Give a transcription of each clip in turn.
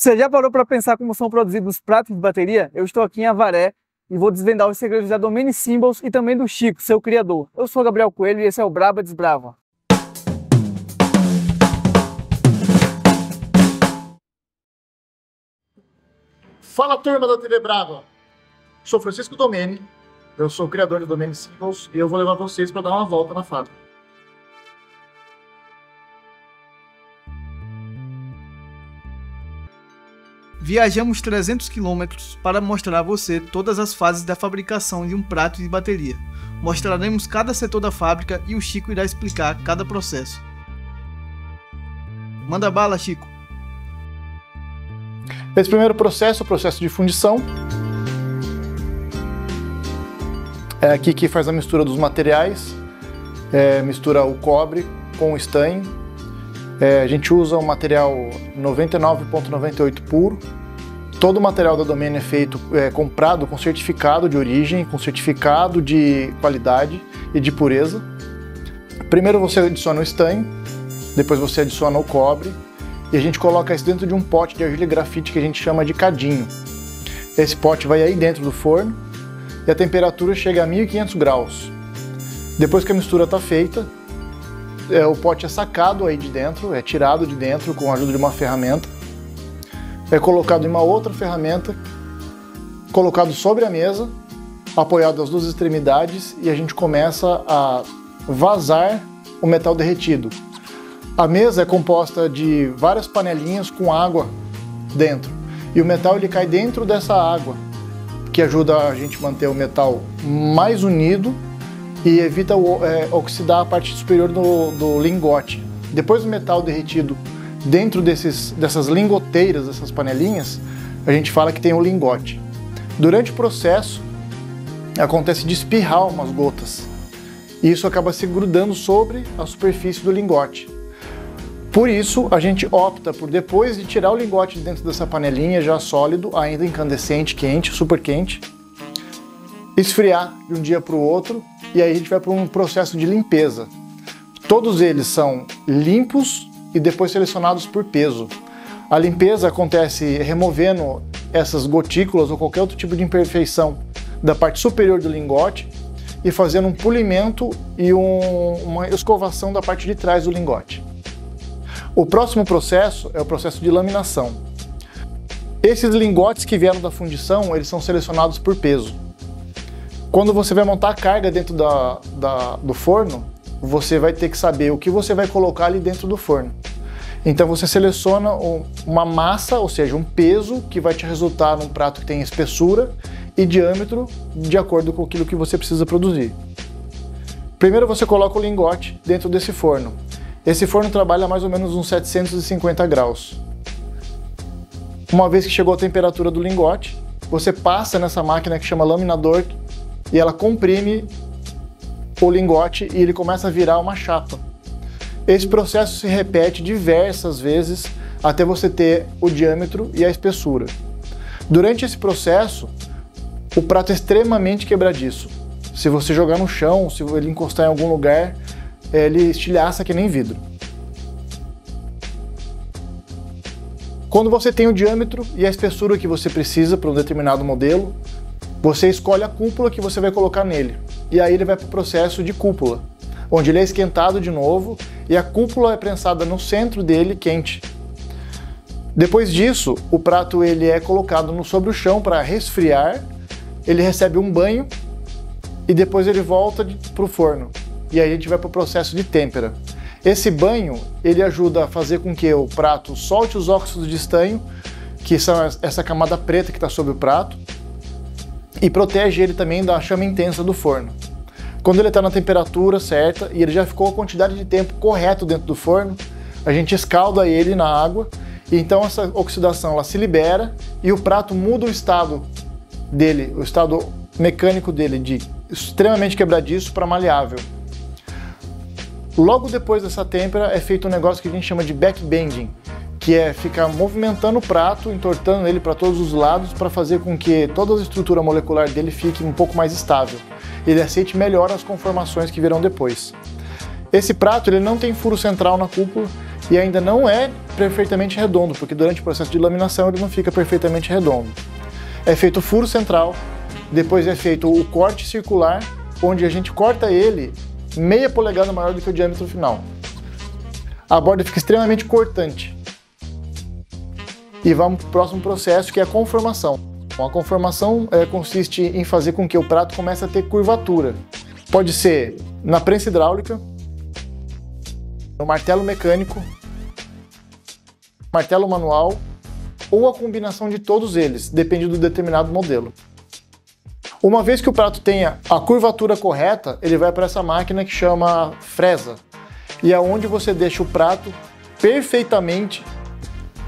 Você já parou para pensar como são produzidos os pratos de bateria? Eu estou aqui em Avaré e vou desvendar os segredos da Domini Symbols e também do Chico, seu criador. Eu sou Gabriel Coelho e esse é o Braba Desbrava. Fala turma da TV Brava! Sou Francisco Domene, eu sou o criador do Domini Symbols e eu vou levar vocês para dar uma volta na fábrica. viajamos 300 quilômetros para mostrar a você todas as fases da fabricação de um prato de bateria. Mostraremos cada setor da fábrica e o Chico irá explicar cada processo. Manda bala, Chico! Esse primeiro processo, o processo de fundição, é aqui que faz a mistura dos materiais, é, mistura o cobre com o estanho. É, a gente usa um material 99,98 puro, Todo o material da domínio é feito, é comprado com certificado de origem, com certificado de qualidade e de pureza. Primeiro você adiciona o estanho, depois você adiciona o cobre e a gente coloca isso dentro de um pote de argila grafite que a gente chama de cadinho. Esse pote vai aí dentro do forno e a temperatura chega a 1500 graus. Depois que a mistura está feita, é, o pote é sacado aí de dentro, é tirado de dentro com a ajuda de uma ferramenta é colocado em uma outra ferramenta, colocado sobre a mesa, apoiado às duas extremidades e a gente começa a vazar o metal derretido. A mesa é composta de várias panelinhas com água dentro e o metal ele cai dentro dessa água, que ajuda a gente manter o metal mais unido e evita é, oxidar a parte superior do, do lingote. Depois do metal derretido Dentro desses, dessas lingoteiras, dessas panelinhas, a gente fala que tem o lingote. Durante o processo, acontece de espirrar umas gotas. E isso acaba se grudando sobre a superfície do lingote. Por isso, a gente opta por depois de tirar o lingote dentro dessa panelinha já sólido, ainda incandescente, quente, super quente, esfriar de um dia para o outro e aí a gente vai para um processo de limpeza. Todos eles são limpos e depois selecionados por peso. A limpeza acontece removendo essas gotículas ou qualquer outro tipo de imperfeição da parte superior do lingote e fazendo um polimento e um, uma escovação da parte de trás do lingote. O próximo processo é o processo de laminação. Esses lingotes que vieram da fundição, eles são selecionados por peso. Quando você vai montar a carga dentro da, da, do forno, você vai ter que saber o que você vai colocar ali dentro do forno. Então você seleciona uma massa, ou seja, um peso que vai te resultar num prato que tem espessura e diâmetro de acordo com aquilo que você precisa produzir. Primeiro você coloca o lingote dentro desse forno. Esse forno trabalha a mais ou menos uns 750 graus. Uma vez que chegou a temperatura do lingote, você passa nessa máquina que chama laminador e ela comprime o lingote e ele começa a virar uma chapa. Esse processo se repete diversas vezes até você ter o diâmetro e a espessura. Durante esse processo, o prato é extremamente quebradiço. Se você jogar no chão, se ele encostar em algum lugar, ele estilhaça que nem vidro. Quando você tem o diâmetro e a espessura que você precisa para um determinado modelo, você escolhe a cúpula que você vai colocar nele. E aí ele vai para o processo de cúpula, onde ele é esquentado de novo e a cúpula é prensada no centro dele quente. Depois disso, o prato ele é colocado no sobre o chão para resfriar. Ele recebe um banho e depois ele volta para o forno. E aí a gente vai para o processo de têmpera. Esse banho ele ajuda a fazer com que o prato solte os óxidos de estanho, que são essa camada preta que está sobre o prato, e protege ele também da chama intensa do forno. Quando ele está na temperatura certa e ele já ficou a quantidade de tempo correto dentro do forno, a gente escalda ele na água e então essa oxidação ela se libera e o prato muda o estado dele, o estado mecânico dele de extremamente quebradiço para maleável. Logo depois dessa têmpera é feito um negócio que a gente chama de backbending, que é ficar movimentando o prato, entortando ele para todos os lados para fazer com que toda a estrutura molecular dele fique um pouco mais estável. Ele aceite melhor as conformações que virão depois. Esse prato ele não tem furo central na cúpula e ainda não é perfeitamente redondo, porque durante o processo de laminação ele não fica perfeitamente redondo. É feito o furo central, depois é feito o corte circular, onde a gente corta ele meia polegada maior do que o diâmetro final. A borda fica extremamente cortante. E vamos para o próximo processo, que é a conformação. Bom, a conformação é, consiste em fazer com que o prato comece a ter curvatura. Pode ser na prensa hidráulica, no martelo mecânico, martelo manual ou a combinação de todos eles, depende do determinado modelo. Uma vez que o prato tenha a curvatura correta, ele vai para essa máquina que chama fresa, e é onde você deixa o prato perfeitamente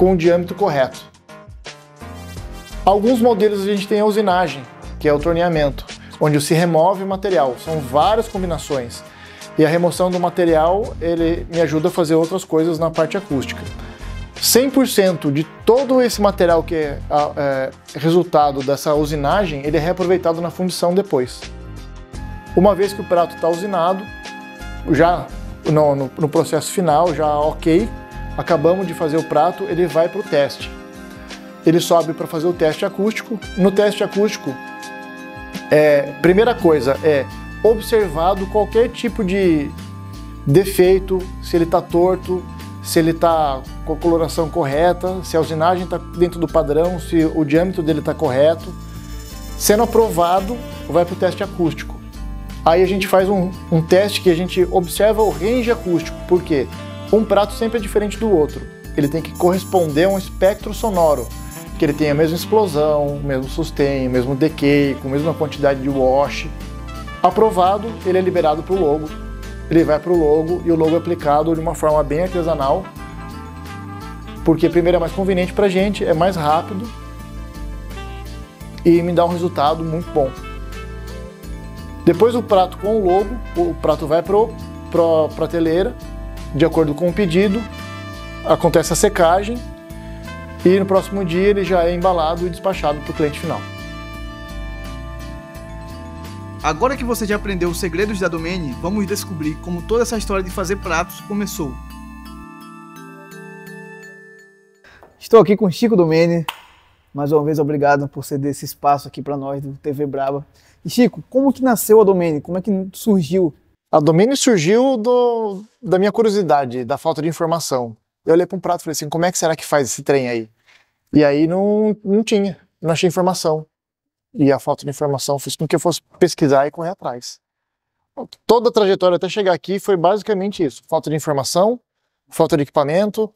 com o diâmetro correto. Alguns modelos a gente tem a usinagem, que é o torneamento, onde se remove o material. São várias combinações. E a remoção do material, ele me ajuda a fazer outras coisas na parte acústica. 100% de todo esse material que é, é, resultado dessa usinagem, ele é reaproveitado na fundição depois. Uma vez que o prato está usinado, já no, no, no processo final, já ok, acabamos de fazer o prato, ele vai para o teste. Ele sobe para fazer o teste acústico. No teste acústico, é, primeira coisa é observado qualquer tipo de defeito, se ele está torto, se ele está com a coloração correta, se a usinagem está dentro do padrão, se o diâmetro dele está correto. Sendo aprovado, vai para o teste acústico. Aí a gente faz um, um, teste que a gente observa o range acústico, por quê? Porque um prato sempre é diferente do outro. Ele tem que corresponder a um espectro sonoro, que ele tenha a mesma explosão, o mesmo sustain, o mesmo decay, com a mesma quantidade de wash. Aprovado, ele é liberado para o logo. Ele vai para o logo e o logo é aplicado de uma forma bem artesanal, porque primeiro é mais conveniente para a gente, é mais rápido e me dá um resultado muito bom. Depois o prato com o logo, o prato vai para a prateleira de acordo com o pedido, acontece a secagem e no próximo dia ele já é embalado e despachado para o cliente final. Agora que você já aprendeu os segredos da Domene, vamos descobrir como toda essa história de fazer pratos começou. Estou aqui com Chico Domene. Mais uma vez, obrigado por ceder esse espaço aqui para nós do TV Brava. E Chico, como que nasceu a Domene? Como é que surgiu a domínio surgiu do, da minha curiosidade, da falta de informação. Eu olhei para um prato e falei assim: como é que será que faz esse trem aí? E aí não, não tinha, não achei informação. E a falta de informação fez com que eu fosse pesquisar e correr atrás. Toda a trajetória até chegar aqui foi basicamente isso: falta de informação, falta de equipamento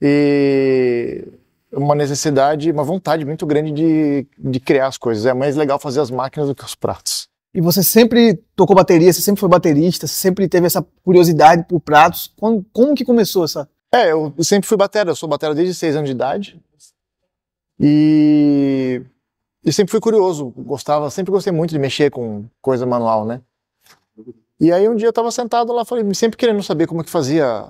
e uma necessidade, uma vontade muito grande de, de criar as coisas. É mais legal fazer as máquinas do que os pratos e você sempre tocou bateria, você sempre foi baterista, você sempre teve essa curiosidade por pratos. Como, como que começou essa? É, eu sempre fui batera, eu sou batera desde 6 anos de idade. E, eu sempre fui curioso, gostava, sempre gostei muito de mexer com coisa manual, né? E aí um dia eu tava sentado lá, falei, sempre querendo saber como é que fazia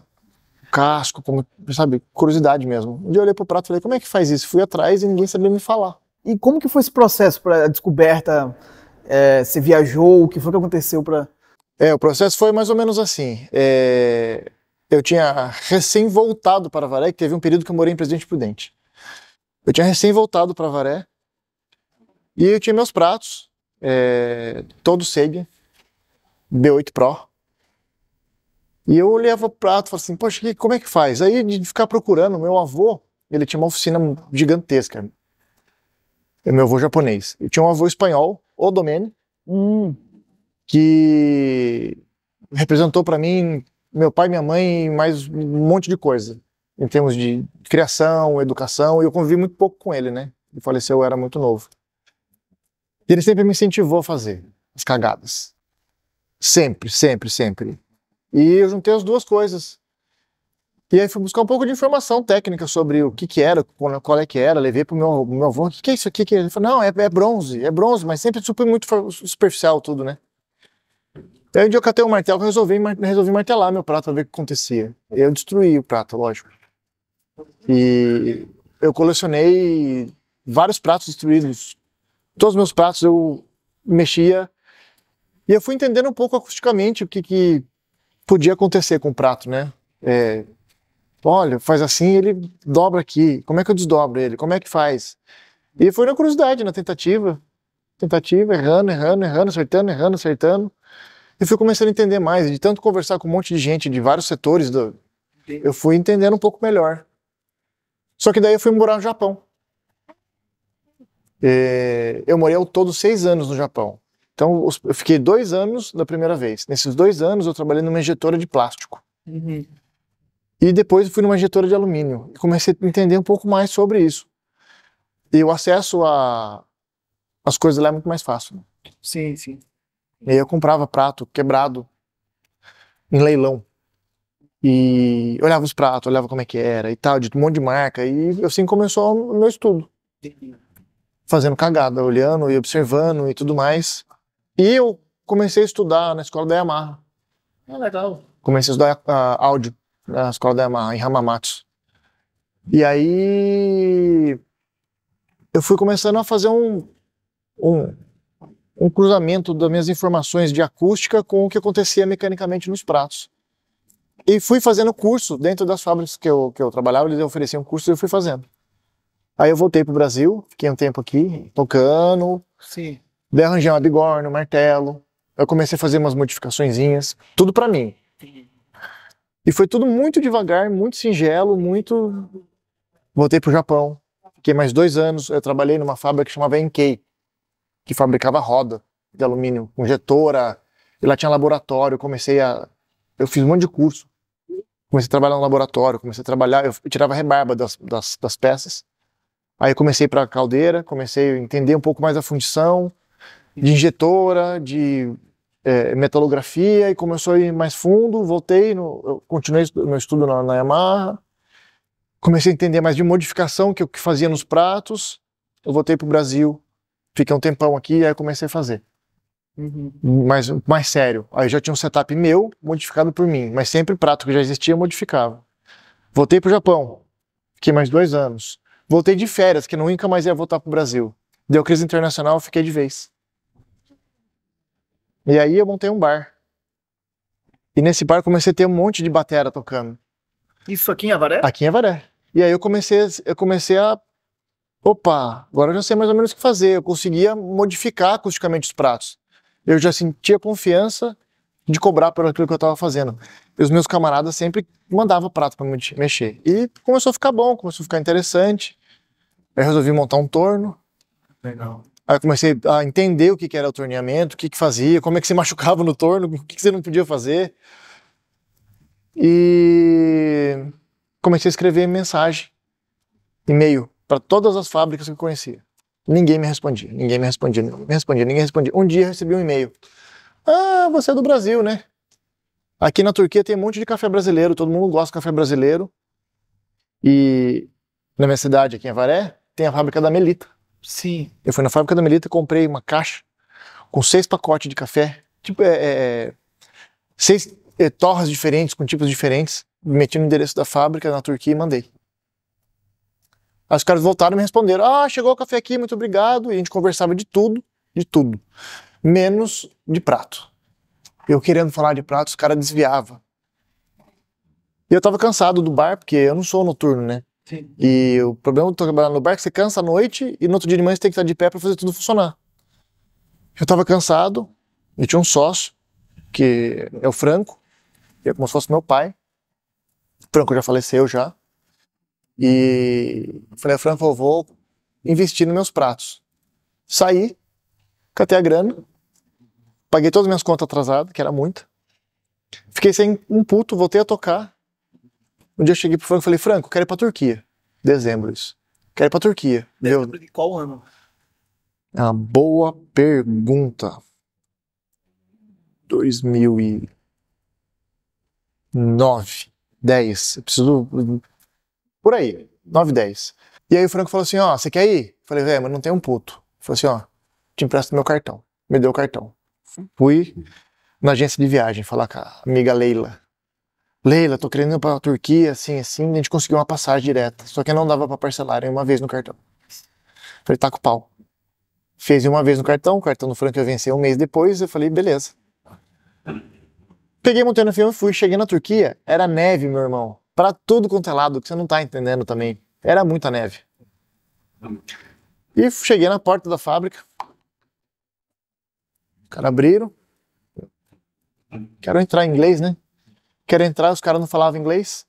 casco, como, sabe, curiosidade mesmo. Um dia eu olhei pro prato e falei, como é que faz isso? Fui atrás e ninguém sabia me falar. E como que foi esse processo para a descoberta é, você viajou? O que foi que aconteceu para. É, o processo foi mais ou menos assim. É, eu tinha recém voltado para Varé, que teve um período que eu morei em Presidente Prudente. Eu tinha recém voltado para Varé e eu tinha meus pratos, é, todo Sega, B8 Pro. E eu olhava o prato e falava assim, poxa, como é que faz? Aí de ficar procurando, meu avô, ele tinha uma oficina gigantesca. É meu avô japonês. Eu tinha um avô espanhol o Domene, hum. que representou para mim meu pai, minha mãe, mais um monte de coisa em termos de criação, educação. E eu convivi muito pouco com ele, né? Ele faleceu, eu era muito novo. E ele sempre me incentivou a fazer as cagadas. Sempre, sempre, sempre. E eu juntei as duas coisas. E aí fui buscar um pouco de informação técnica sobre o que que era, qual é que era, levei pro meu, meu avô, o que, que é isso aqui? Que ele falou, não, é, é, bronze, é bronze, mas sempre super muito superficial tudo, né? Aí um dia eu catei um martelo e resolvi, resolvi martelar meu prato para ver o que acontecia. Eu destruí o prato, lógico. E eu colecionei vários pratos destruídos. Todos os meus pratos eu mexia. E eu fui entendendo um pouco acusticamente o que, que podia acontecer com o prato, né? É, Olha, faz assim, ele dobra aqui. Como é que eu desdobro ele? Como é que faz? E foi na curiosidade, na tentativa. Tentativa, errando, errando, errando, acertando, errando, acertando. E fui começando a entender mais. De tanto conversar com um monte de gente de vários setores, do... eu fui entendendo um pouco melhor. Só que daí eu fui morar no Japão. E é, eu morei ao todo seis anos no Japão. Então, eu fiquei dois anos da primeira vez. Nesses dois anos, eu trabalhei numa injetora de plástico. Uhum. E depois fui numa injetora de alumínio e comecei a entender um pouco mais sobre isso. E o acesso a as coisas lá é muito mais fácil. Né? Sim, sim. E eu comprava prato quebrado em leilão. E olhava os pratos, olhava como é que era e tal, de um monte de marca. E assim começou o meu estudo. Fazendo cagada, olhando e observando e tudo mais. E eu comecei a estudar na escola da Yamaha. Ah, legal. Comecei a estudar ah, áudio na escola da Yamaha, em Hamamatsu. E aí eu fui começando a fazer um, um, um, cruzamento das minhas informações de acústica com o que acontecia mecanicamente nos pratos. E fui fazendo curso dentro das fábricas que eu, que eu trabalhava, eles ofereciam curso e eu fui fazendo. Aí eu voltei pro Brasil, fiquei um tempo aqui, tocando. Sim. Dei arranjar uma bigorna, um martelo. Eu comecei a fazer umas modificaçõezinhas, tudo para mim. E foi tudo muito devagar, muito singelo, muito. Voltei para o Japão, fiquei mais dois anos. Eu trabalhei numa fábrica que chamava Enkei, que fabricava roda de alumínio, injetora, e lá tinha laboratório. Comecei a. Eu fiz um monte de curso. Comecei a trabalhar no laboratório, comecei a trabalhar. Eu tirava rebarba das, das, das peças. Aí comecei para caldeira, comecei a entender um pouco mais a função de injetora, de é, metalografia e começou a ir mais fundo. Voltei, no, continuei meu estudo na, na, Yamaha, comecei a entender mais de modificação que eu é que fazia nos pratos. Eu voltei para o Brasil, fiquei um tempão aqui, aí comecei a fazer. Uhum. Mais, mais sério. Aí já tinha um setup meu, modificado por mim, mas sempre prato que já existia eu modificava. Voltei para o Japão, fiquei mais dois anos. Voltei de férias, que nunca mais ia voltar para o Brasil. Deu crise internacional, fiquei de vez. E aí eu montei um bar. E nesse bar comecei a ter um monte de batera tocando. Isso aqui em Avaré? Aqui em Avaré. E aí eu comecei, eu comecei a. Opa, agora eu já sei mais ou menos o que fazer. Eu conseguia modificar acusticamente os pratos. Eu já sentia confiança de cobrar por aquilo que eu estava fazendo. E os meus camaradas sempre mandavam prato para mexer. E começou a ficar bom, começou a ficar interessante. Aí resolvi montar um torno. Legal. Aí eu comecei a entender o que, era o torneamento, o que, que fazia, como é que se machucava no torno, o que, que você não podia fazer. E comecei a escrever mensagem, e-mail, para todas as fábricas que eu conhecia. Ninguém me respondia, ninguém me respondia, ninguém me respondia, ninguém respondia. Um dia eu recebi um e-mail. Ah, você é do Brasil, né? Aqui na Turquia tem um monte de café brasileiro, todo mundo gosta de café brasileiro. E na minha cidade, aqui em Avaré, tem a fábrica da Melita. Sim. Eu fui na fábrica da Melita, comprei uma caixa com seis pacotes de café, tipo, é, é, é seis é, torras diferentes, com tipos diferentes, meti no endereço da fábrica na Turquia e mandei. Aí os caras voltaram e me responderam: Ah, chegou o café aqui, muito obrigado. E a gente conversava de tudo, de tudo, menos de prato. Eu querendo falar de prato, os caras desviavam. E eu tava cansado do bar, porque eu não sou noturno, né? Sim. E o problema de é trabalhar no bar é que você cansa à noite e no outro dia de manhã você tem que estar de pé para fazer tudo funcionar. Eu estava cansado e tinha um sócio, que é o Franco, que é como se fosse meu pai. O Franco já faleceu já. E eu falei, ah, Franco, eu vou investir nos meus pratos. Saí, catei a grana, paguei todas as minhas contas atrasadas, que era muita. Fiquei sem um puto, voltei a tocar. Um dia eu cheguei pro Franco e falei, Franco, quero ir pra Turquia. Dezembro isso. Quero ir pra Turquia. Dezembro de qual ano? É uma boa pergunta. 2009, 10. Eu preciso. Por aí, 9, 10. E aí o Franco falou assim: Ó, oh, você quer ir? Eu falei, velho, mas não tem um puto. falou assim: Ó, oh, te empresto meu cartão. Me deu o cartão. Fui na agência de viagem falar com a amiga Leila. Leila, tô querendo ir pra Turquia, assim, assim, a gente conseguiu uma passagem direta, só que não dava para parcelar em uma vez no cartão. Falei, tá com pau. Fez uma vez no cartão, o cartão do Franco eu vencei um mês depois, eu falei, beleza. Peguei, montei no filme, fui, cheguei na Turquia, era neve, meu irmão. Pra tudo quanto é lado, que você não tá entendendo também. Era muita neve. E cheguei na porta da fábrica. Os caras abriram. Quero entrar em inglês, né? Quero entrar, os caras não falavam inglês.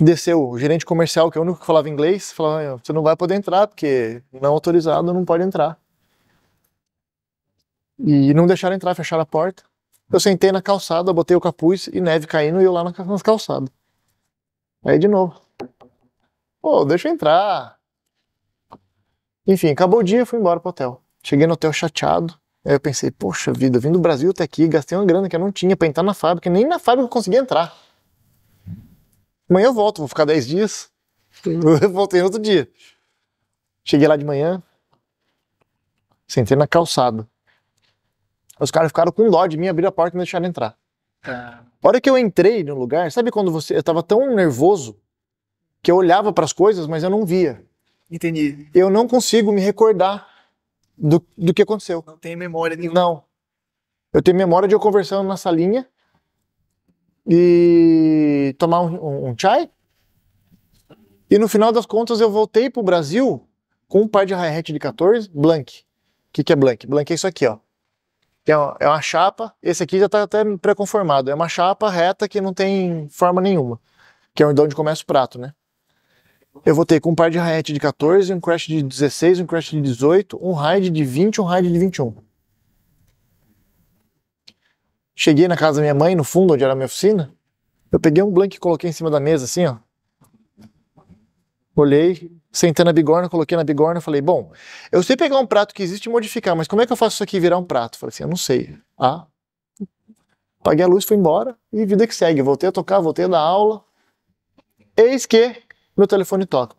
Desceu o gerente comercial, que é o único que falava inglês, falou: você não vai poder entrar, porque não autorizado não pode entrar. E não deixaram entrar, fecharam a porta. Eu sentei na calçada, botei o capuz e neve caindo e eu lá na, na calçada. Aí de novo. Pô, deixa eu entrar. Enfim, acabou o dia fui embora pro hotel. Cheguei no hotel chateado. Aí eu pensei, poxa vida, vim do Brasil até aqui, gastei uma grana que eu não tinha para entrar na fábrica, nem na fábrica eu consegui entrar. Amanhã eu volto, vou ficar 10 dias. Eu voltei outro dia. Cheguei lá de manhã, sentei na calçada. Os caras ficaram com dó de mim, abriram a porta e me deixaram entrar. Tá. A hora que eu entrei no lugar, sabe quando você. Eu tava tão nervoso que eu olhava para as coisas, mas eu não via. Entendi. Eu não consigo me recordar do, do que aconteceu. Não tem memória nenhuma. Não. Eu tenho memória de eu conversando na salinha e tomar um, um, um chai. E no final das contas eu voltei pro Brasil com um par de hi-hat de 14, blank. O que, que é blank? Blank é isso aqui, ó. É uma, é uma chapa, esse aqui já tá até pré-conformado. É uma chapa reta que não tem forma nenhuma, que é onde é começa o prato, né? eu vou ter com um par de hi-hat de 14, um crash de 16, um crash de 18, um ride de 20, um ride de 21. Cheguei na casa da minha mãe, no fundo onde era a minha oficina. Eu peguei um blank e coloquei em cima da mesa, assim, ó. Olhei, sentei na bigorna, coloquei na bigorna e falei: Bom, eu sei pegar um prato que existe e modificar, mas como é que eu faço isso aqui virar um prato? Falei assim: Eu não sei. Ah, paguei a luz, fui embora e vida que segue. Voltei a tocar, voltei a dar aula. Eis que meu telefone toca.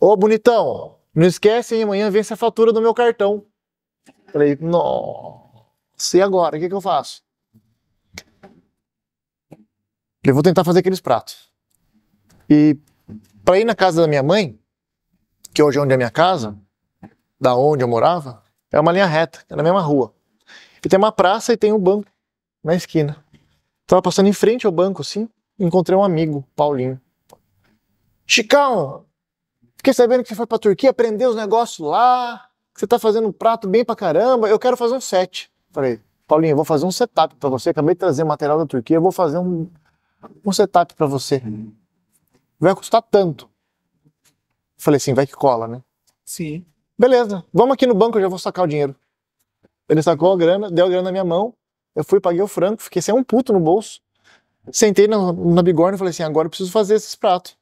Ô, bonitão, não esquece, hein? Amanhã vem a fatura do meu cartão. Falei, nossa, e agora? O que, que eu faço? Eu vou tentar fazer aqueles pratos. E para ir na casa da minha mãe, que hoje é onde é a minha casa, da onde eu morava, é uma linha reta, é na mesma rua. E tem uma praça e tem um banco na esquina. Tava passando em frente ao banco, assim, encontrei um amigo, Paulinho. Chicão, fiquei sabendo que você foi pra Turquia aprender os negócios lá, que você tá fazendo um prato bem pra caramba, eu quero fazer um set. Falei, Paulinho, eu vou fazer um setup pra você, acabei de trazer material da Turquia, eu vou fazer um, um setup pra você. Vai custar tanto. Falei assim, vai que cola, né? Sim. Beleza, vamos aqui no banco, eu já vou sacar o dinheiro. Ele sacou a grana, deu a grana na minha mão, eu fui, paguei o franco, fiquei sem um puto no bolso. Sentei na, na bigorna e falei assim, agora eu preciso fazer esses pratos.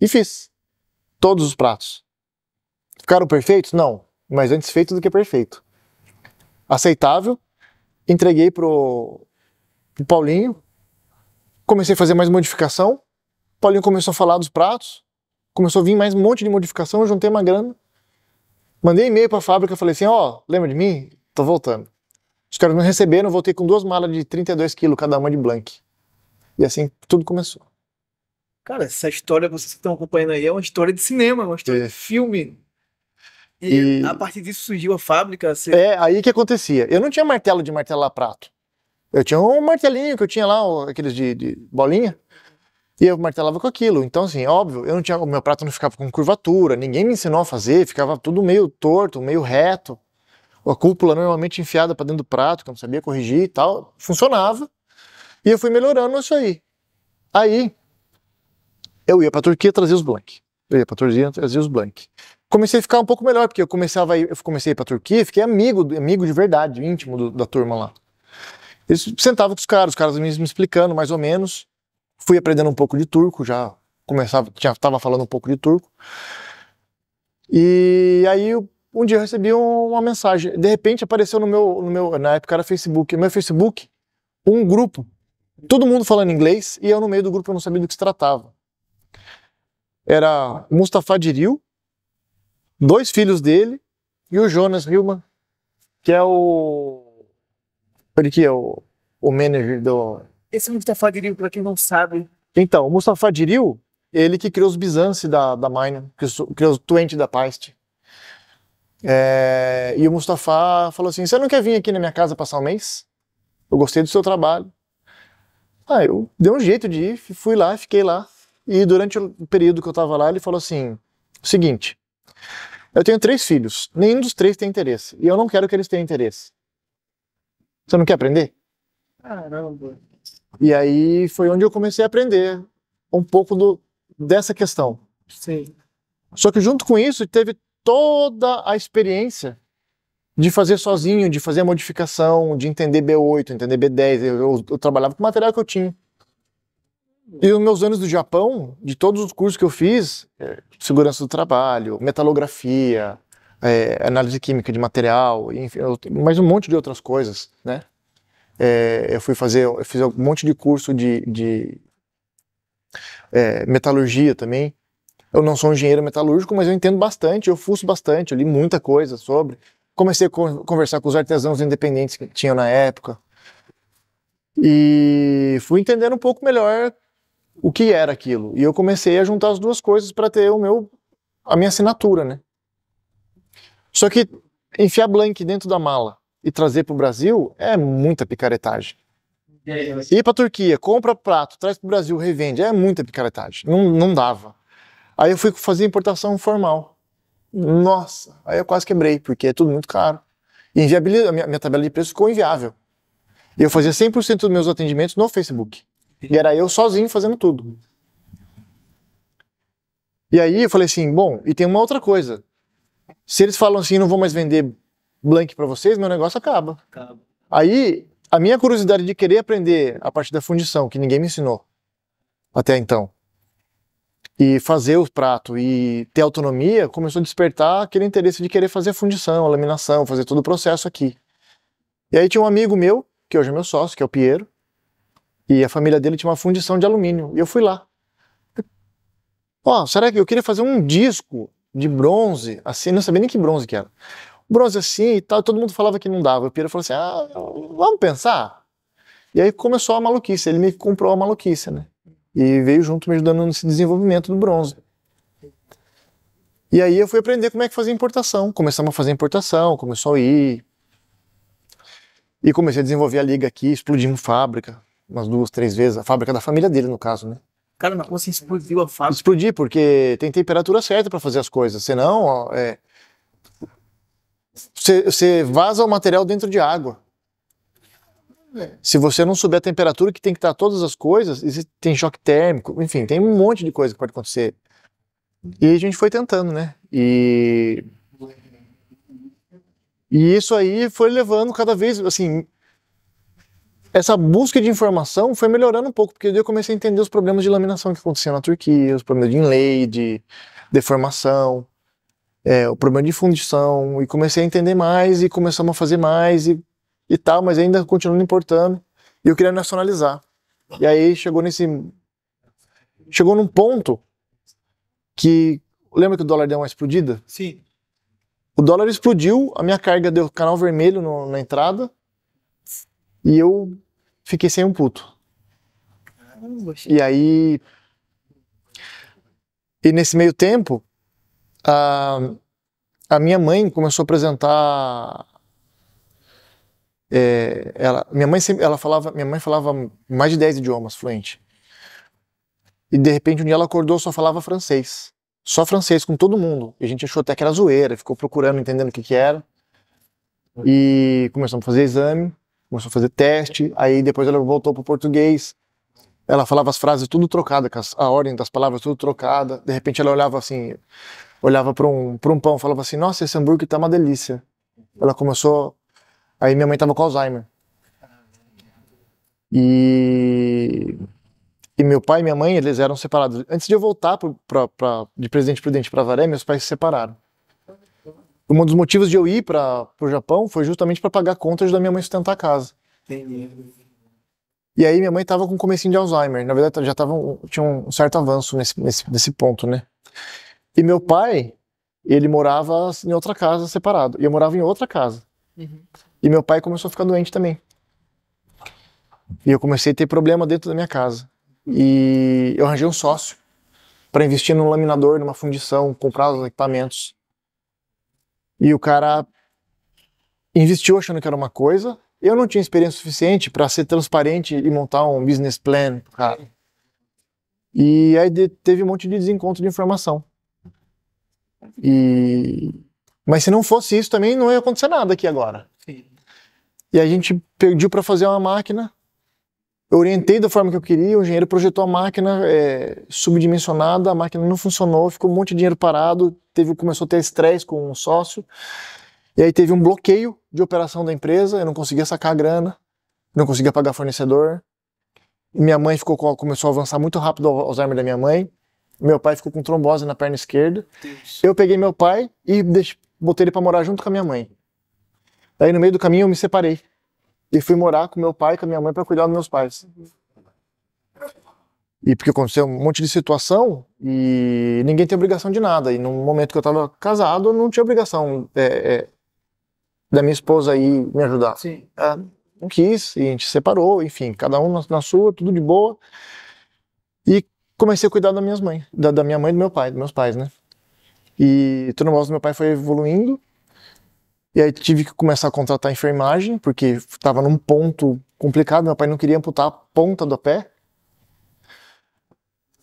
E fiz. Todos os pratos. Ficaram perfeitos? Não. Mas antes feito do que perfeito. Aceitável. Entreguei pro, pro Paulinho. Comecei a fazer mais modificação. O Paulinho começou a falar dos pratos. Começou a vir mais um monte de modificação. Eu juntei uma grana. Mandei e-mail para a fábrica, falei assim, ó, oh, lembra de mim? Tô voltando. Os caras me receberam, voltei com duas malas de 32 quilos cada uma de blank. E assim tudo começou cara, essa história, vocês que estão acompanhando aí, é uma história de cinema, é uma história é. de filme. E, e, a partir disso surgiu a fábrica. Você... É, aí que acontecia. Eu não tinha martelo de martelar prato. Eu tinha um martelinho que eu tinha lá, aqueles de, de bolinha. E eu martelava com aquilo. Então, assim, óbvio, eu não tinha, o meu prato não ficava com curvatura, ninguém me ensinou a fazer, ficava tudo meio torto, meio reto. A cúpula normalmente enfiada para dentro do prato, que eu não sabia corrigir e tal. Funcionava. E eu fui melhorando isso aí. Aí, eu ia para Turquia trazer os blank. Eu ia para Turquia trazer os blank. Comecei a ficar um pouco melhor, porque eu, começava a ir, eu comecei para Turquia e fiquei amigo, amigo de verdade, íntimo do, da turma lá. Eles sentava com os caras, os caras me, me explicando mais ou menos. Fui aprendendo um pouco de turco, já começava, já estava falando um pouco de turco. E aí um dia eu recebi uma mensagem. De repente apareceu no meu, no meu na época era Facebook, no meu Facebook, um grupo, todo mundo falando inglês e eu no meio do grupo eu não sabia do que se tratava era Mustafa Diril, dois filhos dele e o Jonas Hillman, que é o. Ele que é o, o manager do. Esse é o Mustafa Diril, para quem não sabe. Então, o Mustafa Diril, ele que criou os Bizance da, da Mine, criou os Twente da Paiste. É, e o Mustafa falou assim: Você não quer vir aqui na minha casa passar um mês? Eu gostei do seu trabalho. Ah, eu dei um jeito de ir, fui lá, fiquei lá. E durante o período que eu estava lá, ele falou assim: seguinte, eu tenho três filhos, nenhum dos três tem interesse, e eu não quero que eles tenham interesse. Você não quer aprender? Caramba. E aí foi onde eu comecei a aprender um pouco do, dessa questão. Sim. Só que junto com isso teve toda a experiência de fazer sozinho, de fazer a modificação, de entender B8, entender B10. Eu, eu, eu trabalhava com o material que eu tinha. E os meus anos do Japão, de todos os cursos que eu fiz, segurança do trabalho, metalografia, é, análise química de material, enfim, mais um monte de outras coisas, né? É, eu fui fazer, eu fiz um monte de curso de, de é, metalurgia também. Eu não sou um engenheiro metalúrgico, mas eu entendo bastante, eu fuço bastante, eu li muita coisa sobre. Comecei a conversar com os artesãos independentes que tinham na época. E fui entendendo um pouco melhor o que era aquilo. E eu comecei a juntar as duas coisas para ter o meu a minha assinatura, né? Só que enfiar blank dentro da mala e trazer para o Brasil é muita picaretagem. Ir para a Turquia, compra prato, traz para o Brasil, revende, é muita picaretagem. Não, não dava. Aí eu fui fazer importação formal. Nossa, aí eu quase quebrei, porque é tudo muito caro. E minha, minha tabela de preço ficou inviável. E eu fazia 100% dos meus atendimentos no Facebook. E era eu sozinho fazendo tudo. E aí eu falei assim, bom, e tem uma outra coisa. Se eles falam assim, não vou mais vender blank para vocês, meu negócio acaba. acaba. Aí a minha curiosidade de querer aprender a parte da fundição, que ninguém me ensinou até então, e fazer o prato e ter autonomia, começou a despertar aquele interesse de querer fazer a fundição, a laminação, fazer todo o processo aqui. E aí tinha um amigo meu, que hoje é meu sócio, que é o Piero, e a família dele tinha uma fundição de alumínio. E eu fui lá. Ó, oh, será que eu queria fazer um disco de bronze, assim, não sabia nem que bronze que era. Bronze assim e tal, todo mundo falava que não dava. O Piero falou assim: ah, vamos pensar. E aí começou a maluquice, ele me comprou a maluquice, né? E veio junto me ajudando nesse desenvolvimento do bronze. E aí eu fui aprender como é que fazia importação. Começamos a fazer importação, começou a ir. E comecei a desenvolver a liga aqui, explodimos fábrica umas duas, três vezes. A fábrica da família dele, no caso, né? Cara, mas como assim explodiu a fábrica? Explodi, porque tem temperatura certa para fazer as coisas. Senão, ó, é. Você vaza o material dentro de água. É. Se você não souber a temperatura que tem que estar todas as coisas, tem choque térmico, enfim, tem um monte de coisa que pode acontecer. E a gente foi tentando, né? E. E isso aí foi levando cada vez, assim, essa busca de informação foi melhorando um pouco, porque eu comecei a entender os problemas de laminação que aconteciam na Turquia, os problemas de inlay, de deformação, é, o problema de fundição, e comecei a entender mais, e começamos a fazer mais, e, e tal, mas ainda continuando importando, e eu queria nacionalizar. E aí chegou nesse... Chegou num ponto que... Lembra que o dólar deu uma explodida? Sim. O dólar explodiu, a minha carga deu canal vermelho no, na entrada, e eu fiquei sem um puto. E aí. E nesse meio tempo, a, a minha mãe começou a apresentar. É, ela, minha mãe sempre, ela falava, minha mãe falava mais de 10 idiomas fluente. E de repente um dia ela acordou só falava francês, só francês com todo mundo. E a gente achou até que era zoeira, ficou procurando, entendendo o que que era. E começamos a fazer exame começou a fazer teste, aí depois ela voltou para o português. Ela falava as frases tudo trocada, a ordem das palavras tudo trocada. De repente ela olhava assim, olhava para um, um pão, falava assim: Nossa, esse hambúrguer tá uma delícia. Ela começou. Aí minha mãe tava com Alzheimer. E, e meu pai e minha mãe, eles eram separados. Antes de eu voltar pra, pra de Presidente Prudente para Varé, meus pais se separaram. Um dos motivos de eu ir para o Japão foi justamente para pagar contas da minha mãe sustentar a casa. Entendi. E aí minha mãe estava com um comecinho de Alzheimer. Na verdade, já tava tinha um certo avanço nesse, nesse, nesse ponto, né? E meu pai, ele morava em outra casa separado. E eu morava em outra casa. Uhum. E meu pai começou a ficar doente também. E eu comecei a ter problema dentro da minha casa. E eu arranjei um sócio para investir num laminador, numa fundição, comprar os equipamentos. E o cara investiu achando que era uma coisa. Eu não tinha experiência suficiente para ser transparente e montar um business plan pro cara. E aí teve um monte de desencontro de informação. E mas se não fosse isso também não ia acontecer nada aqui agora. Sim. E a gente pediu para fazer uma máquina. Eu orientei da forma que eu queria, o engenheiro projetou a máquina é, subdimensionada, a máquina não funcionou, ficou um monte de dinheiro parado, teve, começou a ter estresse com um sócio, e aí teve um bloqueio de operação da empresa, eu não conseguia sacar a grana, não conseguia pagar fornecedor. Minha mãe ficou começou a avançar muito rápido o Alzheimer da minha mãe. Meu pai ficou com trombose na perna esquerda. Deus. Eu peguei meu pai e deixe, botei ele para morar junto com a minha mãe. Daí no meio do caminho eu me separei e fui morar com meu pai e com a minha mãe para cuidar dos meus pais. Uhum. E porque aconteceu um monte de situação e ninguém tem obrigação de nada. E no momento que eu estava casado, não tinha obrigação é, é, da minha esposa aí me ajudar. Sim. Ah, não quis, e a gente separou, enfim, cada um na, na sua, tudo de boa. E comecei a cuidar da minha mãe, da, da, minha mãe e do meu pai, dos meus pais, né? E tudo mais do meu pai foi evoluindo. E aí tive que começar a contratar enfermagem, porque estava num ponto complicado, meu pai não queria amputar a ponta do pé.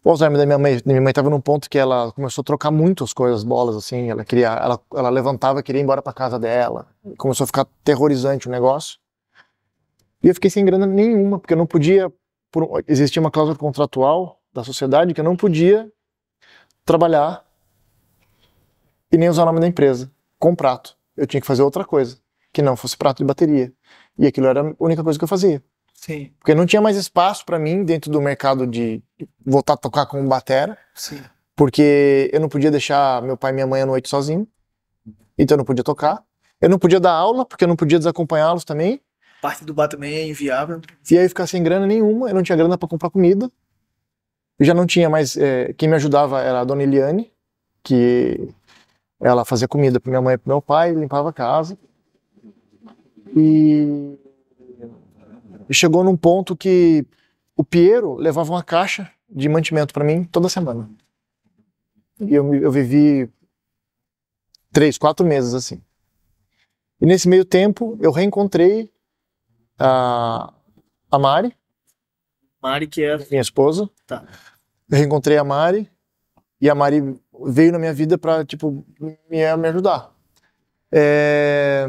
O Alzheimer da minha mãe, minha mãe estava num ponto que ela começou a trocar muito as coisas, bolas, assim. Ela queria, ela, ela levantava, queria ir embora para casa dela. Começou a ficar terrorizante o negócio. E eu fiquei sem grana nenhuma, porque eu não podia. Por, existia uma cláusula contratual da sociedade que eu não podia trabalhar e nem usar o nome da empresa com prato. Eu tinha que fazer outra coisa que não fosse prato de bateria. E aquilo era a única coisa que eu fazia. Sim. Porque não tinha mais espaço para mim dentro do mercado de voltar a tocar como batera. Sim. Porque eu não podia deixar meu pai e minha mãe à noite sozinho. Então eu não podia tocar. Eu não podia dar aula, porque eu não podia desacompanhá-los também. Parte do bar também é inviável. E aí ficar sem grana nenhuma, eu não tinha grana para comprar comida. Eu já não tinha mais. É, quem me ajudava era a dona Eliane, que ela fazia comida para minha mãe e para meu pai, limpava a casa. E e chegou num ponto que o Piero levava uma caixa de mantimento para mim toda semana. E eu, eu vivi três, quatro meses assim. E nesse meio tempo eu reencontrei a, a Mari. Mari, que é. Minha esposa. Tá. Eu reencontrei a Mari e a Mari veio na minha vida para tipo, me, me ajudar. É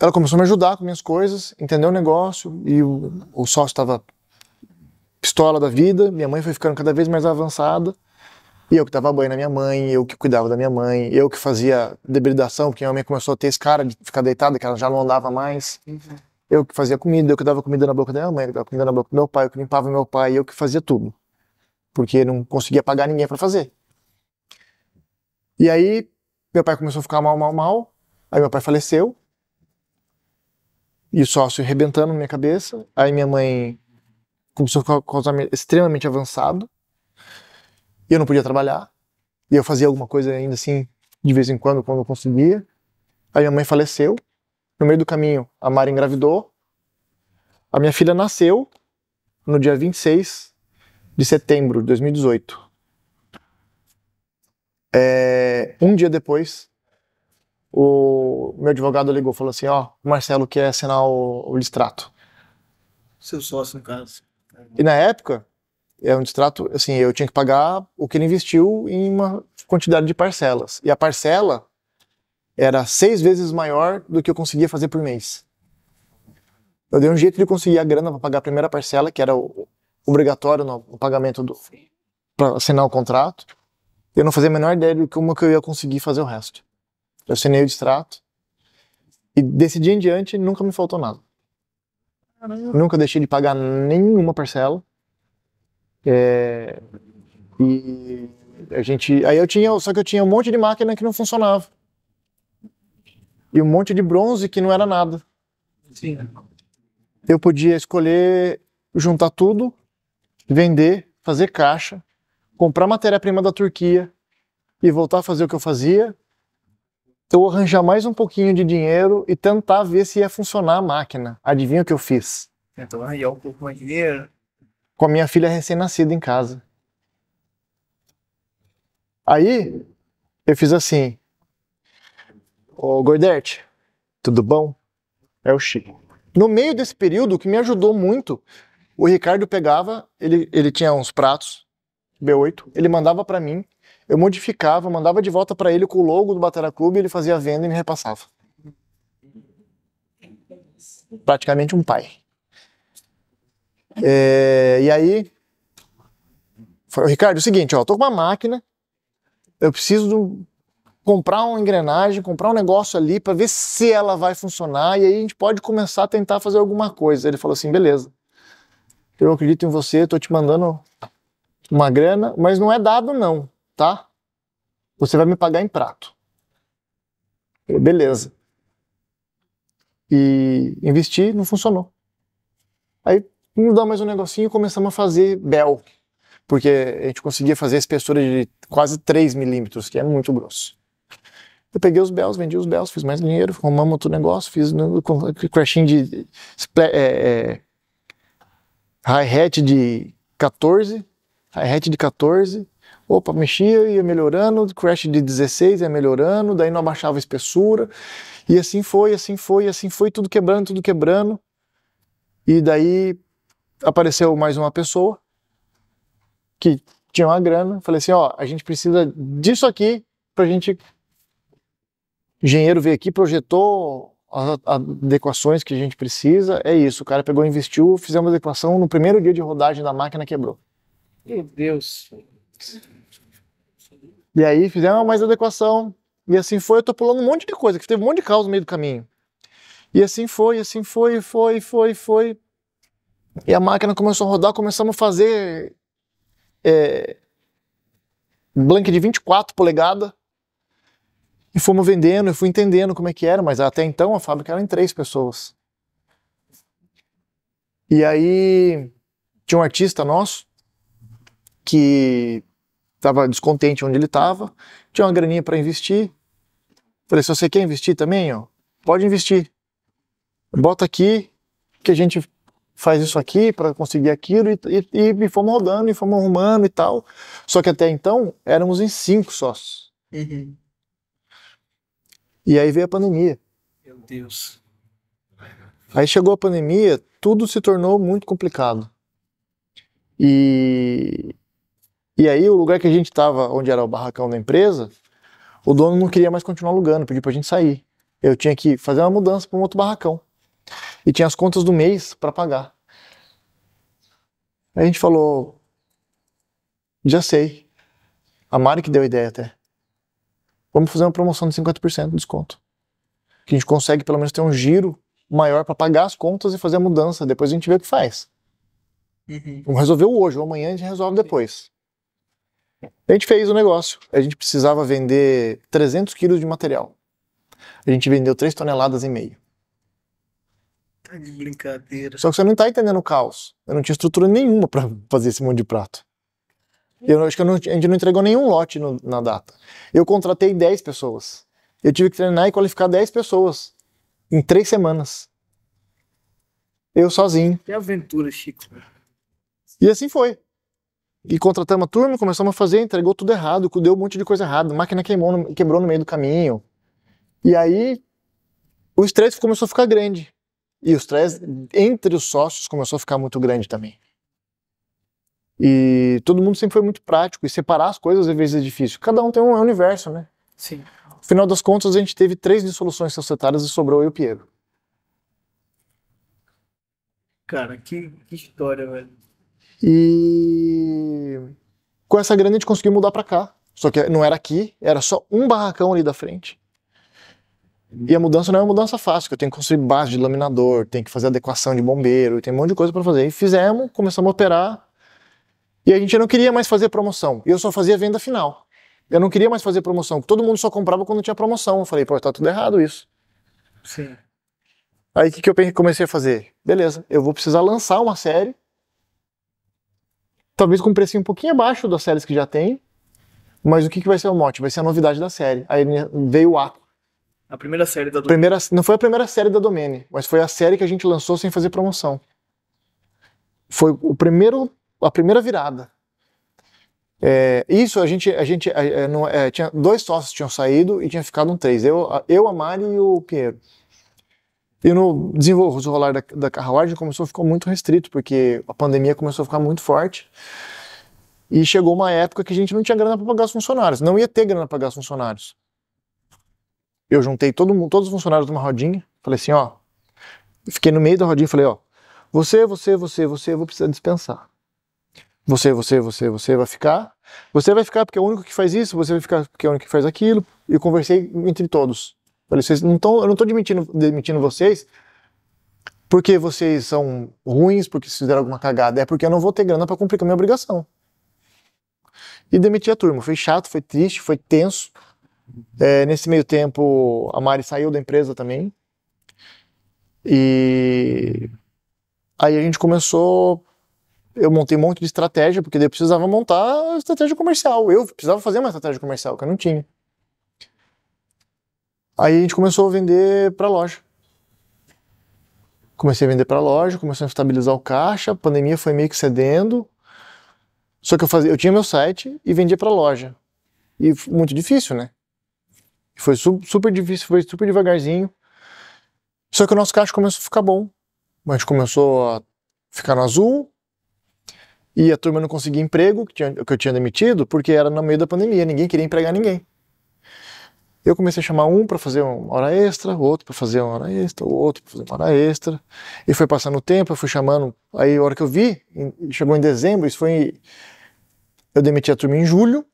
ela começou a me ajudar com minhas coisas, entendeu o negócio e o, o sócio estava pistola da vida. Minha mãe foi ficando cada vez mais avançada. E eu que dava banho na minha mãe, eu que cuidava da minha mãe, eu que fazia debridação, porque minha mãe começou a ter esse cara de ficar deitada, que ela já não andava mais. Uhum. Eu que fazia comida, eu que dava comida na boca da minha mãe, eu que dava comida na boca do meu pai, eu que limpava meu pai, eu que fazia tudo. Porque não conseguia pagar ninguém para fazer. E aí, meu pai começou a ficar mal, mal, mal. Aí meu pai faleceu e o sócio rebentando na minha cabeça. Aí minha mãe começou a causar extremamente avançado. E eu não podia trabalhar. E eu fazia alguma coisa ainda assim, de vez em quando, quando eu conseguia. Aí minha mãe faleceu. No meio do caminho, a Mari engravidou. A minha filha nasceu no dia 26 de setembro de 2018. É, um dia depois, o meu advogado ligou falou assim: ó, o Marcelo quer assinar o, o listrato. Seu sócio, no caso. E na época, é um distrato, assim, eu tinha que pagar o que ele investiu em uma quantidade de parcelas. E a parcela era seis vezes maior do que eu conseguia fazer por mês. Eu dei um jeito de conseguir a grana para pagar a primeira parcela, que era o, obrigatório no, no pagamento do para assinar o contrato. Eu não fazia a menor ideia de como que eu ia conseguir fazer o resto. Eu assinei o distrato. E desse dia em diante, nunca me faltou nada. Caramba. Nunca deixei de pagar nenhuma parcela. É, e a gente. Aí eu tinha. Só que eu tinha um monte de máquina que não funcionava. E um monte de bronze que não era nada. Sim. Eu podia escolher juntar tudo, vender, fazer caixa, comprar matéria-prima da Turquia e voltar a fazer o que eu fazia, eu arranjar mais um pouquinho de dinheiro e tentar ver se ia funcionar a máquina. Adivinha o que eu fiz? Tentou arranjar um pouco mais de dinheiro? Com a minha filha recém-nascida em casa. Aí, eu fiz assim. Ô, Gordete, tudo bom? É o Chico. No meio desse período, o que me ajudou muito, o Ricardo pegava, ele, ele tinha uns pratos B8, ele mandava para mim, eu modificava, mandava de volta para ele com o logo do Batera Clube, ele fazia a venda e me repassava. Praticamente um pai. É, e aí, Ricardo, é o seguinte, ó, eu tô com uma máquina, eu preciso do, comprar uma engrenagem, comprar um negócio ali para ver se ela vai funcionar e aí a gente pode começar a tentar fazer alguma coisa. Ele falou assim, beleza. Eu acredito em você, tô te mandando uma grana, mas não é dado não tá? Você vai me pagar em prato. Falei, beleza. E investi, não funcionou. Aí vamos dar mais um negocinho e começamos a fazer bel. Porque a gente conseguia fazer espessura de quase 3 milímetros, que é muito grosso. Eu peguei os bels, vendi os bels, fiz mais dinheiro, arrumamos outro negócio, fiz um crashinho de é, é, hi-hat de 14, hi-hat de 14, Opa, mexia, ia melhorando, crash de 16 ia melhorando, daí não abaixava a espessura, e assim foi, assim foi, assim foi, tudo quebrando, tudo quebrando. E daí apareceu mais uma pessoa que tinha uma grana, falei assim, ó, a gente precisa disso aqui pra gente... O engenheiro veio aqui, projetou as adequações que a gente precisa, é isso. O cara pegou, investiu, fizemos uma adequação, no primeiro dia de rodagem da máquina quebrou. Meu Deus. E aí fizeram mais adequação. E assim foi, eu tô pulando um monte de coisa, que teve um monte de caos no meio do caminho. E assim foi, assim foi, foi, foi, foi. E a máquina começou a rodar, começamos a fazer é, blank de 24 polegadas. E fomos vendendo, eu fui entendendo como é que era, mas até então a fábrica era em três pessoas. E aí tinha um artista nosso que estava descontente onde ele estava, tinha uma graninha para investir. Falei, se você quer investir também, ó, pode investir. Bota aqui, que a gente faz isso aqui para conseguir aquilo, e, e, e, me fomos rodando, e fomos arrumando e tal. Só que até então, éramos em cinco sócios. Uhum. E aí veio a pandemia. Meu Deus. Aí chegou a pandemia, tudo se tornou muito complicado. E e aí o lugar que a gente estava, onde era o barracão da empresa, o dono não queria mais continuar alugando, pediu pra gente sair. Eu tinha que fazer uma mudança para um outro barracão. E tinha as contas do mês para pagar. Aí a gente falou: "Já sei. A Mari que deu a ideia até. Vamos fazer uma promoção de 50% de desconto. Que a gente consegue pelo menos ter um giro maior para pagar as contas e fazer a mudança. Depois a gente vê o que faz. Uhum. Vamos resolver hoje, ou amanhã a gente resolve depois. A gente fez o negócio. A gente precisava vender 300 quilos de material. A gente vendeu 3 toneladas e meio. Tá de brincadeira. Só que você não tá entendendo o caos. Eu não tinha estrutura nenhuma para fazer esse monte de prato. Eu acho que eu não, a gente não entregou nenhum lote no, na data. Eu contratei 10 pessoas. Eu tive que treinar e qualificar 10 pessoas em 3 semanas. Eu sozinho. Que aventura, Chico. E assim foi. E contratamos a turma, começamos a fazer, entregou tudo errado, deu um monte de coisa errada, a máquina queimou no, quebrou no meio do caminho. E aí o estresse começou a ficar grande. E o estresse entre os sócios começou a ficar muito grande também. E todo mundo sempre foi muito prático e separar as coisas às vezes é difícil. Cada um tem um é universo, né? Sim. No final das contas, a gente teve três dissoluções societárias e sobrou eu e o Piero. Cara, que, que história, velho. E com essa grana a gente conseguiu mudar para cá. Só que não era aqui, era só um barracão ali da frente. E a mudança não é uma mudança fácil, que eu tenho que construir base de laminador, tenho que fazer adequação de bombeiro, tem um monte de coisa para fazer. E fizemos, começamos a operar. E a gente não queria mais fazer promoção. E eu só fazia venda final. Eu não queria mais fazer promoção. Todo mundo só comprava quando tinha promoção. Eu falei, pô, tá tudo errado isso. Sim. Aí o que, que eu comecei a fazer? Beleza, eu vou precisar lançar uma série talvez com um preço um pouquinho abaixo das séries que já tem, mas o que, que vai ser o mote? Vai ser a novidade da série. Aí veio o Aqua. A primeira série da Primeira, não foi a primeira série da Domene, mas foi a série que a gente lançou sem fazer promoção. Foi o primeiro, a primeira virada. É, isso a gente, a gente é, não, é, tinha dois sócios tinham saído e tinha ficado um três. Eu, eu a Mari e o Piero. E no desenrolar da, da carruagem começou a ficar muito restrito, porque a pandemia começou a ficar muito forte. E chegou uma época que a gente não tinha grana para pagar os funcionários, não ia ter grana para pagar os funcionários. Eu juntei todo mundo, todos os funcionários numa rodinha, falei assim, ó, fiquei no meio da rodinha e falei, ó, você, você, você, você, eu vou precisar dispensar. Você, você, você, você vai ficar. Você vai ficar porque é o único que faz isso, você vai ficar porque é o único que faz aquilo. E eu conversei entre todos. Dá licença. Não eu não estou demitindo, demitindo vocês porque vocês são ruins, porque se fizeram alguma cagada. É porque eu não vou ter grana para cumprir com a minha obrigação. E demiti a turma. Foi chato, foi triste, foi tenso. É, nesse meio tempo, a Mari saiu da empresa também. E aí a gente começou. Eu montei um monte de estratégia, porque daí eu precisava montar estratégia comercial. Eu precisava fazer uma estratégia comercial, que eu não tinha. Aí a gente começou a vender para loja. Comecei a vender para loja, começou a estabilizar o caixa, a pandemia foi meio que cedendo. Só que eu fazia, eu tinha meu site e vendia para loja. E muito difícil, né? Foi super difícil, foi super devagarzinho. Só que o nosso caixa começou a ficar bom. A gente começou a ficar no azul, e a turma não conseguia emprego que, tinha, que, eu tinha demitido porque era no meio da pandemia, ninguém queria empregar ninguém. Eu comecei a chamar um para fazer uma hora extra, o outro para fazer uma hora extra, o outro para fazer uma hora extra. E foi passando o tempo, eu fui chamando. Aí, a hora que eu vi, chegou em dezembro, isso foi. Em... Eu demiti a turma em julho.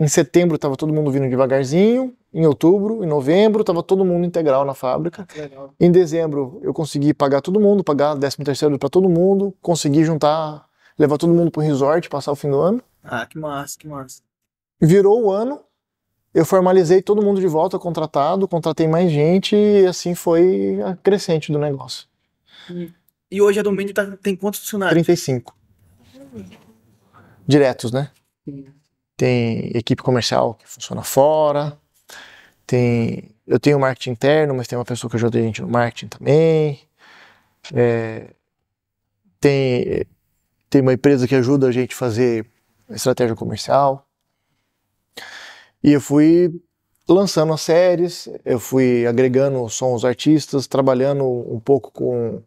Em setembro estava todo mundo vindo devagarzinho. Em outubro, em novembro, estava todo mundo integral na fábrica. Legal. Em dezembro, eu consegui pagar todo mundo, pagar 13 terceiro para todo mundo, consegui juntar, levar todo mundo para o resort, passar o fim do ano. Ah, que massa, que massa. Virou o ano, eu formalizei todo mundo de volta contratado, contratei mais gente e assim foi a crescente do negócio. E hoje a Domínio tá, tem quantos funcionários? 35. Diretos, né? Tem equipe comercial que funciona fora, tem... Eu tenho marketing interno, mas tem uma pessoa que ajuda a gente no marketing também. É, tem, tem uma empresa que ajuda a gente a fazer estratégia comercial. E eu fui lançando as séries, eu fui agregando sons artistas, trabalhando um pouco com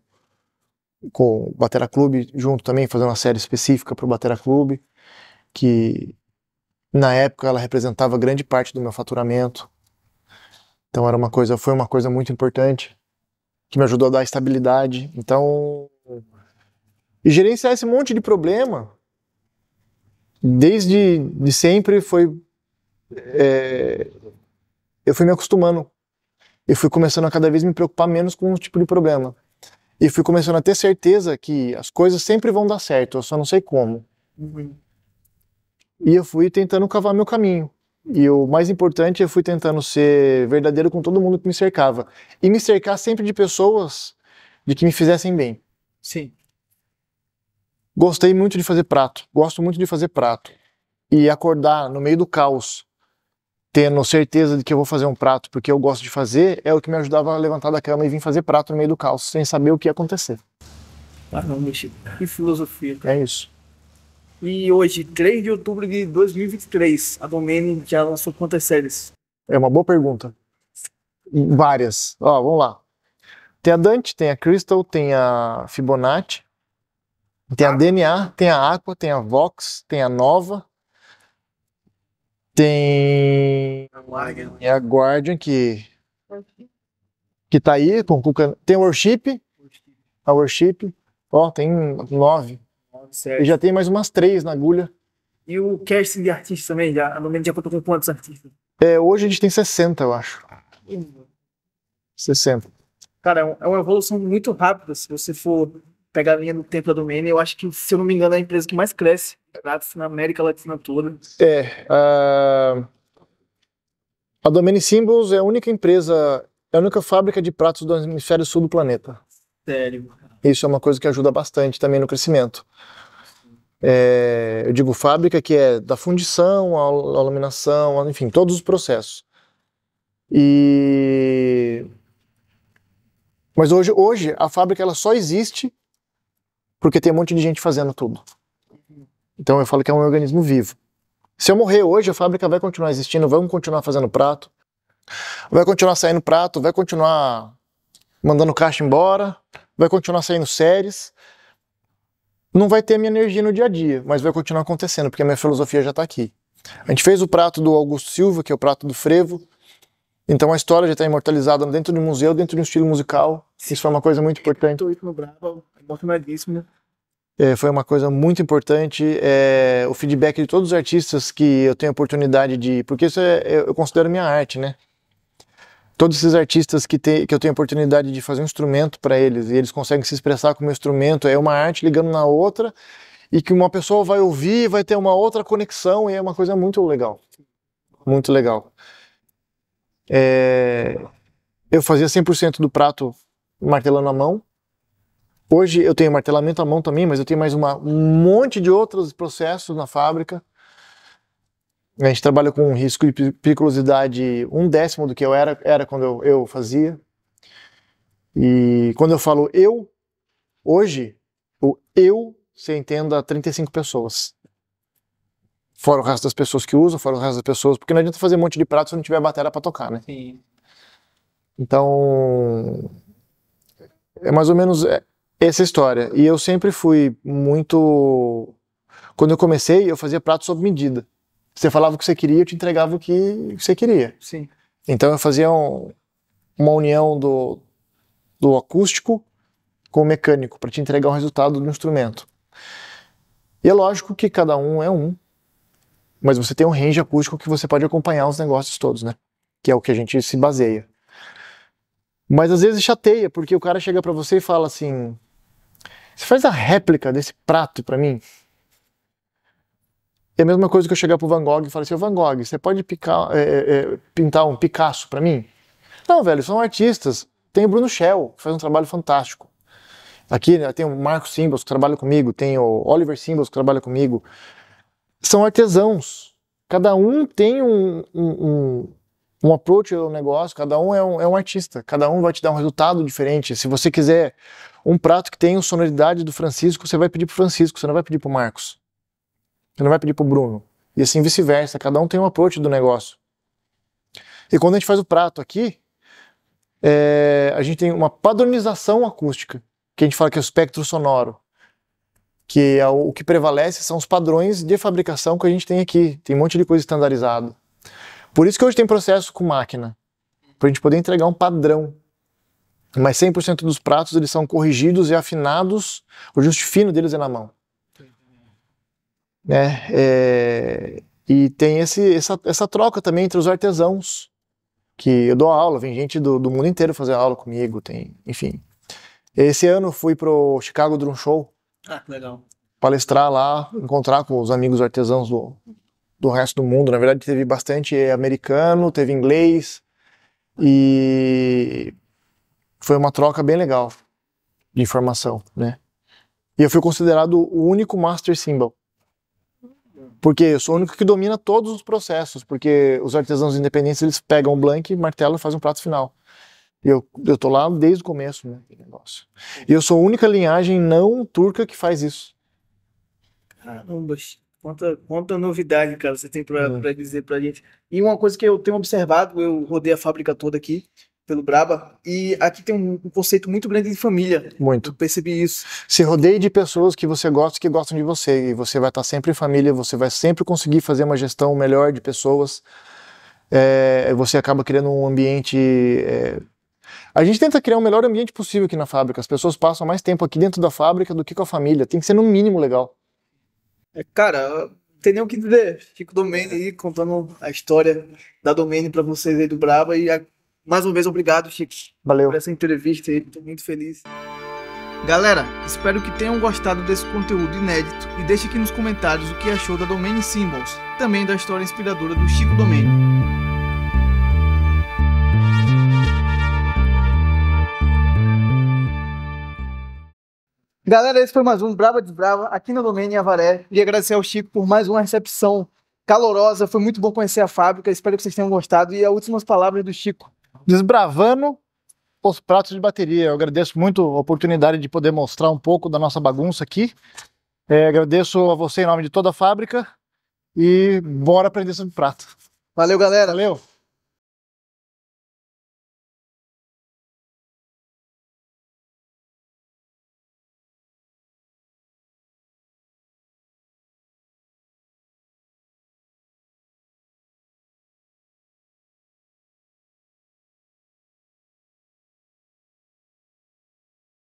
com o Batera Clube junto também, fazendo uma série específica para o Batera Clube, que na época ela representava grande parte do meu faturamento. Então era uma coisa, foi uma coisa muito importante que me ajudou a dar estabilidade. Então, e gerenciar esse monte de problema desde de sempre foi é, eu fui me acostumando eu fui começando a cada vez me preocupar menos com um tipo de problema. E fui começando a ter certeza que as coisas sempre vão dar certo, eu só não sei como. Uhum. E eu fui tentando cavar meu caminho. E o mais importante, eu fui tentando ser verdadeiro com todo mundo que me cercava. E me cercar sempre de pessoas de que me fizessem bem. Sim. Gostei muito de fazer prato. Gosto muito de fazer prato. E acordar no meio do caos tendo certeza de que eu vou fazer um prato porque eu gosto de fazer, é o que me ajudava a levantar da cama e vir fazer prato no meio do caos, sem saber o que ia acontecer. Caramba, ah, que filosofia. Cara. É isso. E hoje, 3 de outubro de 2023, a Domene já lançou quantas séries? É uma boa pergunta. Várias. Ó, vamos lá. Tem a Dante, tem a Crystal, tem a Fibonacci, tem a ah. DNA, tem a Aqua, tem a Vox, tem a Nova, tem é a Guardian que que tá aí com tem Worship, a Worship, ó, tem nove. E já tem mais umas três na agulha. E o casting de artistas também, já, no momento já contou com quantos artistas? É, hoje a gente tem 60, eu acho. 60. Cara, é, é uma evolução muito rápida. Se você for pegar a linha do tempo da Domênia, eu acho que, se eu não me engano, é a empresa que mais cresce pratos na América Latina toda. É. A, a Domini Symbols é a única empresa, é a única fábrica de pratos do hemisfério sul do planeta. Sério. Isso é uma coisa que ajuda bastante também no crescimento. É, eu digo fábrica que é da fundição, à iluminação, enfim, todos os processos. E mas hoje, hoje a fábrica ela só existe porque tem um monte de gente fazendo tudo. Então eu falo que é um organismo vivo. Se eu morrer hoje, a fábrica vai continuar existindo, vamos continuar fazendo prato, vai continuar saindo prato, vai continuar mandando caixa embora, vai continuar saindo séries. Não vai ter minha energia no dia a dia, mas vai continuar acontecendo, porque a minha filosofia já está aqui. A gente fez o prato do Augusto Silva, que é o prato do frevo. Então a história já está imortalizada dentro de um museu, dentro de um estilo musical. Isso foi uma coisa muito importante. Muito bravo, é emocionadíssimo. Né? É, foi uma coisa muito importante. É, o feedback de todos os artistas que eu tenho oportunidade de. Porque isso é, eu considero minha arte, né? Todos esses artistas que, te, que eu tenho oportunidade de fazer um instrumento para eles e eles conseguem se expressar com o meu instrumento, é uma arte ligando na outra e que uma pessoa vai ouvir e vai ter uma outra conexão e é uma coisa muito legal. Muito legal. É, eu fazia 100% do prato martelando a mão Hoje eu tenho martelamento à mão também, mas eu tenho mais uma, um monte de outros processos na fábrica. A gente trabalha com um risco de periculosidade um décimo do que eu era, era quando eu, eu fazia. E quando eu falo eu, hoje, o eu você entenda 35 pessoas. Fora o resto das pessoas que usam, fora o resto das pessoas, porque não adianta fazer um monte de prato se não tiver bateria para tocar, né? Sim. Então, é mais ou menos é, essa história. E eu sempre fui muito. Quando eu comecei, eu fazia prato sob medida. Você falava o que você queria, eu te entregava o que você queria. Sim. Então eu fazia um, uma união do, do acústico com o mecânico para te entregar o resultado do instrumento. E é lógico que cada um é um, mas você tem um range acústico que você pode acompanhar os negócios todos, né? Que é o que a gente se baseia. Mas às vezes chateia, porque o cara chega para você e fala assim: você faz a réplica desse prato para mim? É a mesma coisa que eu chegar pro Van Gogh e falar assim, Van Gogh, você pode picar, é, é, é pintar um Picasso para mim? Não, velho, são artistas. Tem o Bruno Schell, que faz um trabalho fantástico. Aqui né, tem o Marco Simbos, que trabalha comigo, tem o Oliver Simbos, que trabalha comigo. São artesãos. Cada um tem um, um, um, um approach ao negócio, cada um é, um é um artista, cada um vai te dar um resultado diferente. Se você quiser um prato que tem a sonoridade do Francisco, você vai pedir pro Francisco, você não vai pedir pro Marcos. Você não vai pedir pro Bruno. E assim vice-versa, cada um tem um approach do negócio. E quando a gente faz o prato aqui, é, a gente tem uma padronização acústica, que a gente fala que é o espectro sonoro que é o, o que prevalece são os padrões de fabricação que a gente tem aqui. Tem um monte de coisa estandarizada. Por isso que hoje tem processo com máquina, para a gente poder entregar um padrão mas 100% dos pratos eles são corrigidos e afinados, o ajuste fino deles é na mão. Né? É, e tem esse, essa, essa troca também entre os artesãos, que eu dou aula, vem gente do, do mundo inteiro fazer aula comigo, tem, enfim. Esse ano fui pro Chicago Drum Show. Ah, que legal. Palestrar lá, encontrar com os amigos artesãos do, do resto do mundo. Na verdade, teve bastante americano, teve inglês e foi uma troca bem legal de informação, né? E eu fui considerado o único master symbol. Porque eu sou o único que domina todos os processos, porque os artesãos independentes eles pegam o blank, martelo e fazem um prato final. E eu, eu tô lá desde o começo, né? Negócio. E eu sou a única linhagem não turca que faz isso. Caramba, quanta, quanta novidade, cara, você tem para é. Uhum. dizer pra gente. E uma coisa que eu tenho observado, eu rodei a fábrica toda aqui, pelo Braba. E aqui tem um conceito muito grande de família. Muito. Eu percebi isso. Se rodeie de pessoas que você gosta, que gostam de você. E você vai estar sempre em família, você vai sempre conseguir fazer uma gestão melhor de pessoas. É, você acaba criando um ambiente. É... A gente tenta criar o melhor ambiente possível aqui na fábrica. As pessoas passam mais tempo aqui dentro da fábrica do que com a família. Tem que ser no mínimo legal. É, cara, tem nem o que dizer. Fico domínio aí contando a história da domínio para vocês aí do Braba e a mais uma vez, obrigado, Chico. Valeu. Por essa entrevista aí, estou muito feliz. Galera, espero que tenham gostado desse conteúdo inédito e deixe aqui nos comentários o que achou da Domain Symbols, também da história inspiradora do Chico Domain. Galera, esse foi mais um Brava Desbrava Brava aqui na Domênia Avaré. E agradecer ao Chico por mais uma recepção calorosa. Foi muito bom conhecer a fábrica. Espero que vocês tenham gostado. E as últimas palavras do Chico desbravando os pratos de bateria. Eu agradeço muito a oportunidade de poder mostrar um pouco da nossa bagunça aqui. É, agradeço a você em nome de toda a fábrica e bora aprender sobre prato. Valeu, galera. Valeu.